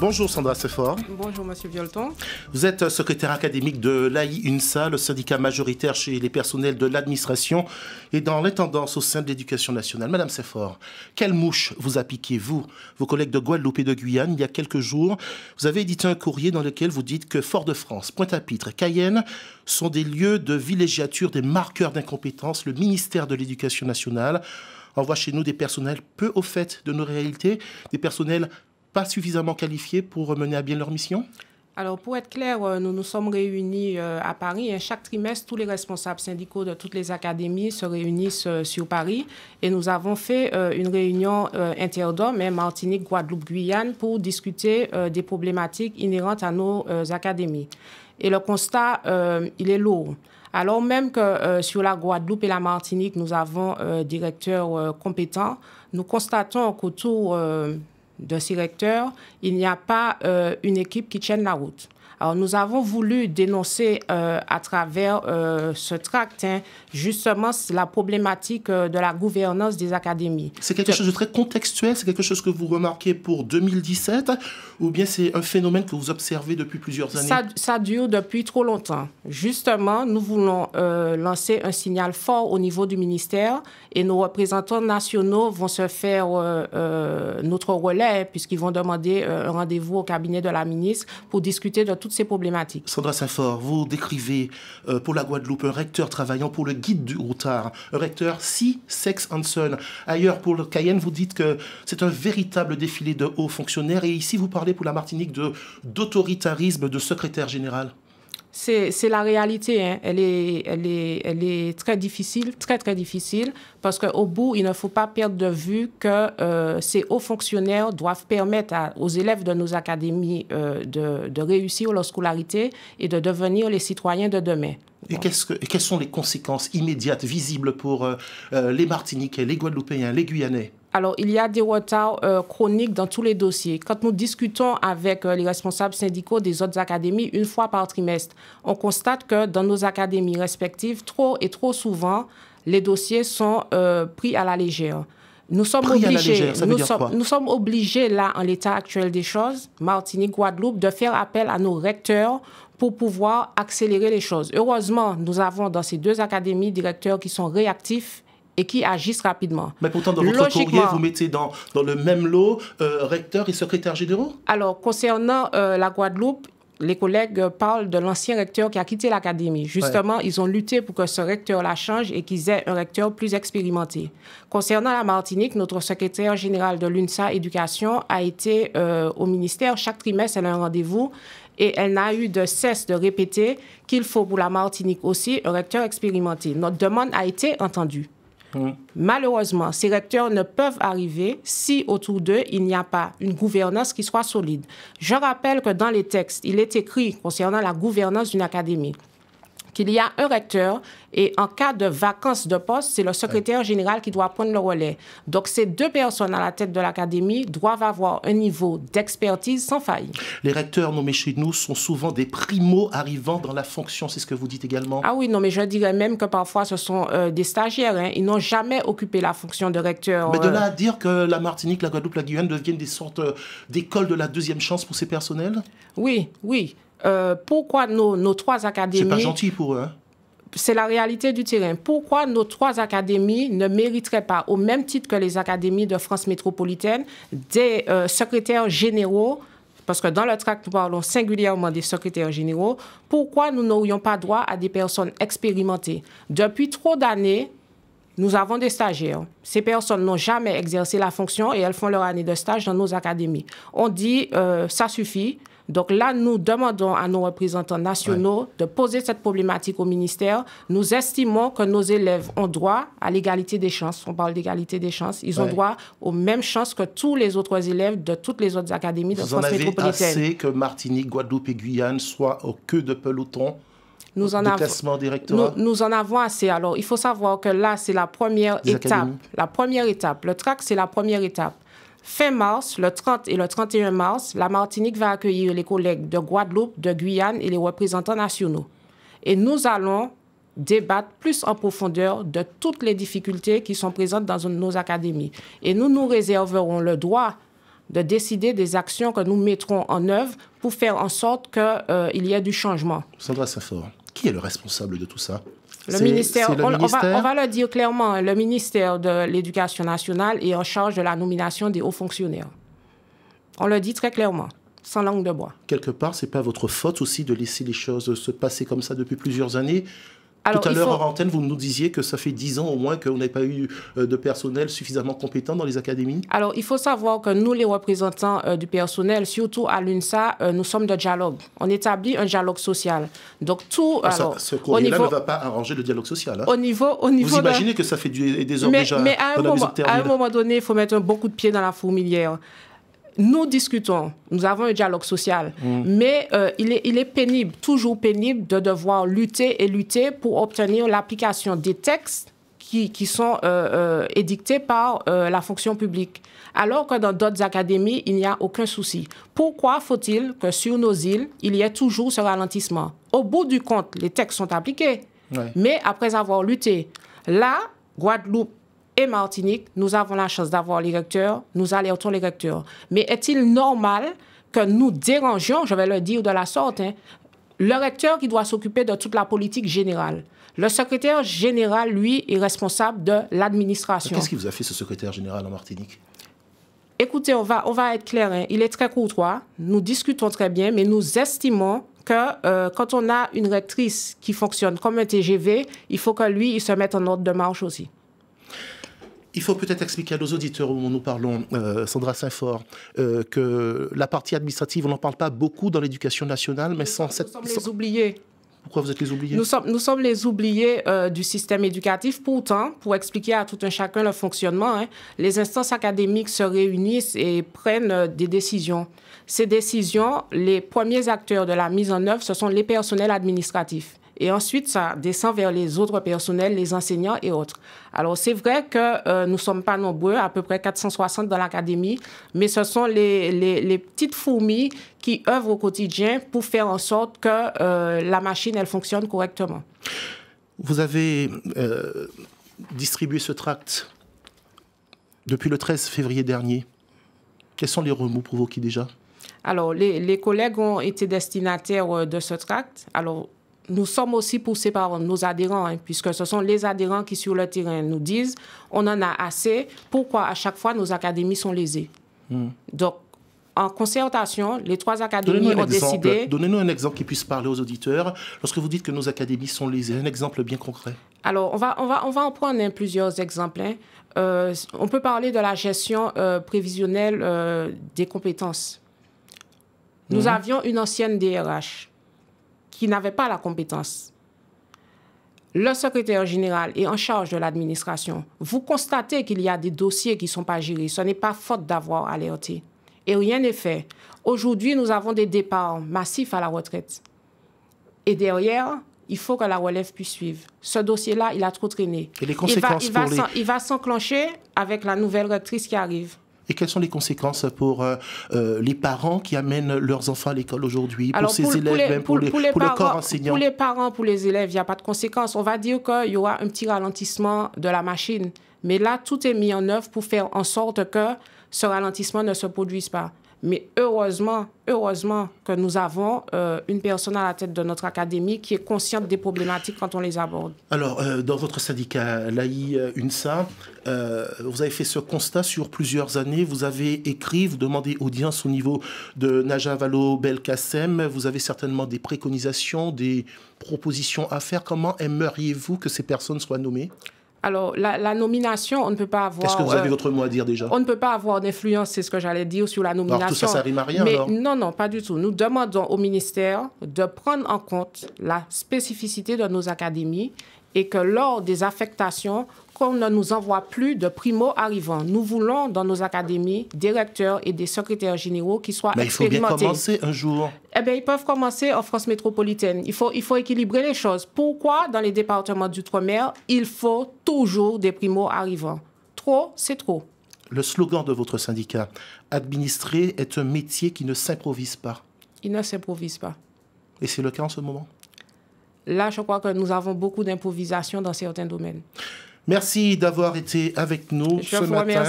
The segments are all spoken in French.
Bonjour Sandra Seffort. Bonjour Monsieur Violton. Vous êtes euh, secrétaire académique de l'AI-UNSA, le syndicat majoritaire chez les personnels de l'administration et dans les tendances au sein de l'éducation nationale. Madame Seffort, quelle mouche vous a piqué, vous, vos collègues de Guadeloupe et de Guyane, il y a quelques jours Vous avez édité un courrier dans lequel vous dites que Fort-de-France, Pointe-à-Pitre, Cayenne sont des lieux de villégiature, des marqueurs d'incompétence. Le ministère de l'Éducation nationale envoie chez nous des personnels peu au fait de nos réalités, des personnels pas suffisamment qualifiés pour mener à bien leur mission alors, pour être clair, euh, nous nous sommes réunis euh, à Paris. Chaque trimestre, tous les responsables syndicaux de toutes les académies se réunissent euh, sur Paris. Et nous avons fait une réunion interdome, hein, Martinique, Guadeloupe, Guyane, pour discuter des problématiques inhérentes à nos académies. Et le constat, il est lourd. Alors même que sur la Guadeloupe et la Martinique, nous avons un directeurs compétent, compétents, nous constatons qu'autour de ces lecteurs, il n'y a pas euh, une équipe qui tienne la route. Alors, nous avons voulu dénoncer euh, à travers euh, ce tract, hein, justement, la problématique euh, de la gouvernance des académies. C'est quelque chose de très contextuel, c'est quelque chose que vous remarquez pour 2017, ou bien c'est un phénomène que vous observez depuis plusieurs années Ça, dure depuis trop longtemps. Justement, nous voulons lancer un signal fort au niveau du ministère et nos représentants nationaux vont se faire notre relais, puisqu'ils vont demander un rendez-vous au cabinet de la ministre pour discuter de tout ces problématiques. Sandra Safford, vous décrivez euh, pour la Guadeloupe un recteur travaillant pour le guide du routard, un recteur si sex Hanson. Ailleurs, pour le Cayenne, vous dites que c'est un véritable défilé de hauts fonctionnaires et ici, vous parlez pour la Martinique d'autoritarisme de secrétaire général c'est la réalité. Hein. Elle, est, elle, est, très difficile, très, très difficile, parce qu'au bout, il ne faut pas perdre de vue que euh, ces hauts fonctionnaires doivent permettre aux élèves de nos académies euh, de, réussir leur scolarité et de devenir les citoyens de demain. Et, quelles sont les conséquences immédiates, visibles pour euh, les Martiniquais, les Guadeloupéens, les Guyanais alors, il y a des retards euh, chroniques dans tous les dossiers. Quand nous discutons avec euh, les responsables syndicaux des autres académies une fois par trimestre, on constate que dans nos académies respectives, trop et trop souvent, les dossiers sont euh, pris à la légère. Nous sommes obligés, nous, nous sommes obligés là, en l'état actuel des choses, Martinique, Guadeloupe, de faire appel à nos recteurs pour pouvoir accélérer les choses. Heureusement, nous avons dans ces deux académies des qui sont réactifs et qui agissent rapidement. Mais pourtant, dans votre courrier, vous mettez dans, dans le même lot euh, recteur et secrétaire généraux Alors, concernant euh, la Guadeloupe, les collègues parlent de l'ancien recteur qui a quitté l'académie. Justement, ils ont lutté pour que ce recteur la change et qu'ils aient un recteur plus expérimenté. Concernant la Martinique, notre secrétaire général de l'UNSA Éducation a été euh, au ministère. Chaque trimestre, elle a un rendez-vous et elle n'a eu de cesse de répéter qu'il faut pour la Martinique aussi un recteur expérimenté. Notre demande a été entendue. Mm. Malheureusement, ces recteurs ne peuvent arriver si autour d'eux, il n'y a pas une gouvernance qui soit solide. Je rappelle que dans les textes, il est écrit concernant la gouvernance d'une académie qu'il y a un recteur et en cas de vacance de poste, c'est le secrétaire général qui doit prendre le relais. Donc ces deux personnes à la tête de l'académie doivent avoir un niveau d'expertise sans faille. Les recteurs nommés chez nous sont souvent des primos arrivants dans la fonction, c'est ce que vous dites également. Ah oui, non, mais je dirais même que parfois ce sont euh, des stagiaires. Hein. Ils n'ont jamais occupé la fonction de recteur. Mais de euh. là à dire que la Martinique, la Guadeloupe, la Guyane deviennent des sortes euh, d'écoles de la deuxième chance pour ces personnels Oui, oui. Euh, pourquoi nos, trois académies... C'est pas gentil pour eux. Hein. C'est la réalité du terrain. Pourquoi nos trois académies ne mériteraient pas, au même titre que les académies de France métropolitaine, des euh, secrétaires généraux parce que dans le tract, nous parlons singulièrement des secrétaires généraux, pourquoi nous n'aurions pas droit à des personnes expérimentées Depuis trop d'années, nous avons des stagiaires. Ces personnes n'ont jamais exercé la fonction et elles font leur année de stage dans nos académies. On dit, euh, ça suffit, donc là, nous demandons à nos représentants nationaux de poser cette problématique au ministère. Nous estimons que nos élèves ont droit à l'égalité des chances. On parle d'égalité des chances. Ils ont droit aux mêmes chances que tous les autres élèves de toutes les autres académies de Vous France en avez assez que Martinique, Guadeloupe et Guyane soient au queue de peloton nous en, nous en, avons assez. Alors, il faut savoir que là, c'est la première étape. La première étape. Le trac, c'est la première étape. Fin mars, le 30 et le 31 mars, la Martinique va accueillir les collègues de Guadeloupe, de Guyane et les représentants nationaux. Et nous allons débattre plus en profondeur de toutes les difficultés qui sont présentes dans nos académies. Et nous nous réserverons le droit de décider des actions que nous mettrons en œuvre pour faire en sorte qu'il euh, y ait du changement. Sandra Safford, qui est le responsable de tout ça le ministère, on, va, le dire clairement, le ministère de l'Éducation nationale est en charge de la nomination des hauts fonctionnaires. On le dit très clairement, sans langue de bois. Quelque part, c'est pas votre faute aussi de laisser les choses se passer comme ça depuis plusieurs années. Tout à l'heure, en antenne, vous nous disiez que ça fait 10 ans au moins qu'on n'a pas eu euh, de personnel suffisamment compétent dans les académies. Alors, il faut savoir que nous, les représentants euh, du personnel, surtout à l'UNSA, euh, nous sommes de dialogue. On établit un dialogue social. Donc, tout. Ah, alors, ce courrier-là ne va pas arranger le dialogue social. Hein. Au niveau, au niveau. Vous imaginez que ça fait des heures déjà. Mais à, un moment, à un moment donné, il faut mettre un bon coup de pied dans la fourmilière nous discutons, nous avons un dialogue social, mm. mais euh, il, est, pénible, toujours pénible de devoir lutter et lutter pour obtenir l'application des textes qui, sont euh, euh, édictés par la fonction publique. Alors que dans d'autres académies, il n'y a aucun souci. Pourquoi faut-il que sur nos îles, il y ait toujours ce ralentissement Au bout du compte, les textes sont appliqués, mais après avoir lutté. Là, Guadeloupe, et Martinique, nous avons la chance d'avoir les recteurs, nous alertons les recteurs. Mais est-il normal que nous dérangeons, je vais le dire de la sorte, hein, le recteur qui doit s'occuper de toute la politique générale. Le secrétaire général, lui, est responsable de l'administration. Qu'est-ce qui vous a fait ce secrétaire général en Martinique Écoutez, on va, on va être clair, hein. il est très courtois, nous discutons très bien, mais nous estimons que euh, quand on a une rectrice qui fonctionne comme un TGV, il faut que lui, il se mette en ordre de marche aussi. Il faut peut-être expliquer à nos auditeurs, où nous parlons, euh, Sandra Saint-Fort, euh, que la partie administrative, on n'en parle pas beaucoup dans l'éducation nationale, mais sans cette... Nous sommes les oubliés. Pourquoi vous êtes les oubliés nous sommes, nous les oubliés euh, du système éducatif. Pourtant, pour expliquer à tout un chacun le fonctionnement, hein, les instances académiques se réunissent et prennent des décisions. Ces décisions, les premiers acteurs de la mise en œuvre, ce sont les personnels administratifs. Et ensuite, ça descend vers les autres personnels, les enseignants et autres. Alors, c'est vrai que euh, nous ne sommes pas nombreux, à peu près 460 dans l'académie, mais ce sont les, petites fourmis qui œuvrent au quotidien pour faire en sorte que euh, la machine, elle fonctionne correctement. Vous avez euh, distribué ce tract depuis le 13 février dernier. Quels sont les remous provoqués déjà alors, les, les, collègues ont été destinataires de ce tract. Alors, nous sommes aussi poussés par nos adhérents, hein, puisque ce sont les adhérents qui, sur le terrain, nous disent on en a assez, pourquoi à chaque fois nos académies sont lésées hmm. Donc, en concertation, les trois académies ont décidé. Donnez-nous un exemple qui puisse parler aux auditeurs. Lorsque vous dites que nos académies sont lésées, un exemple bien concret. Alors, on va, on va, on va en prendre hein, plusieurs exemples. Hein. Euh, on peut parler de la gestion euh, prévisionnelle euh, des compétences. Nous hmm. avions une ancienne DRH qui n'avaient pas la compétence, le secrétaire général est en charge de l'administration. Vous constatez qu'il y a des dossiers qui ne sont pas gérés. Ce n'est pas faute d'avoir alerté. Et rien n'est fait. Aujourd'hui, nous avons des départs massifs à la retraite. Et derrière, il faut que la relève puisse suivre. Ce dossier-là, il a trop traîné. Et les conséquences il va, il va s'enclencher avec la nouvelle rectrice qui arrive et quelles sont les conséquences pour euh, euh, les parents qui amènent leurs enfants à l'école aujourd'hui, pour ces élèves, pour, le hein, corps enseignant Pour les parents, pour les élèves, il n'y a pas de conséquences. On va dire qu'il y aura un petit ralentissement de la machine. Mais là, tout est mis en œuvre pour faire en sorte que ce ralentissement ne se produise pas. Mais heureusement, heureusement que nous avons euh, une personne à la tête de notre académie qui est consciente des problématiques quand on les aborde. Alors, euh, dans votre syndicat, l'AI euh, UNSA, vous avez fait ce constat sur plusieurs années. Vous avez écrit, vous demandez audience au niveau de Naja Valo Belkacem. Vous avez certainement des préconisations, des propositions à faire. Comment aimeriez-vous que ces personnes soient nommées alors, la, nomination, on ne peut pas avoir. Est-ce que vous avez euh, votre mot à dire déjà On ne peut pas avoir d'influence, c'est ce que j'allais dire sur la nomination. tout ça, ça rime à rien, Mais non, non, pas du tout. Nous demandons au ministère de prendre en compte la spécificité de nos académies et que lors des affectations, qu'on ne nous envoie plus de primo-arrivants. Nous voulons dans nos académies des recteurs et des secrétaires généraux qui soient Mais il faut bien commencer un jour. Eh bien, ils peuvent commencer en France métropolitaine. Il faut, il faut équilibrer les choses. Pourquoi dans les départements d'outre-mer, il faut toujours des primo-arrivants Trop, c'est trop. Le slogan de votre syndicat, administrer est un métier qui ne s'improvise pas. Il ne s'improvise pas. Et c'est le cas en ce moment Là, je crois que nous avons beaucoup d'improvisation dans certains domaines. Merci d'avoir été avec nous ce matin.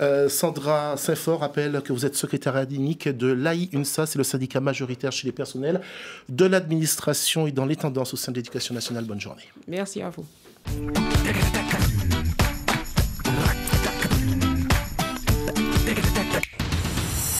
Euh, Sandra Saint-Fort rappelle que vous êtes secrétaire académique de l'AI-UNSA, c'est le syndicat majoritaire chez les personnels de l'administration et dans les tendances au sein de l'éducation nationale. Bonne journée. Merci à vous.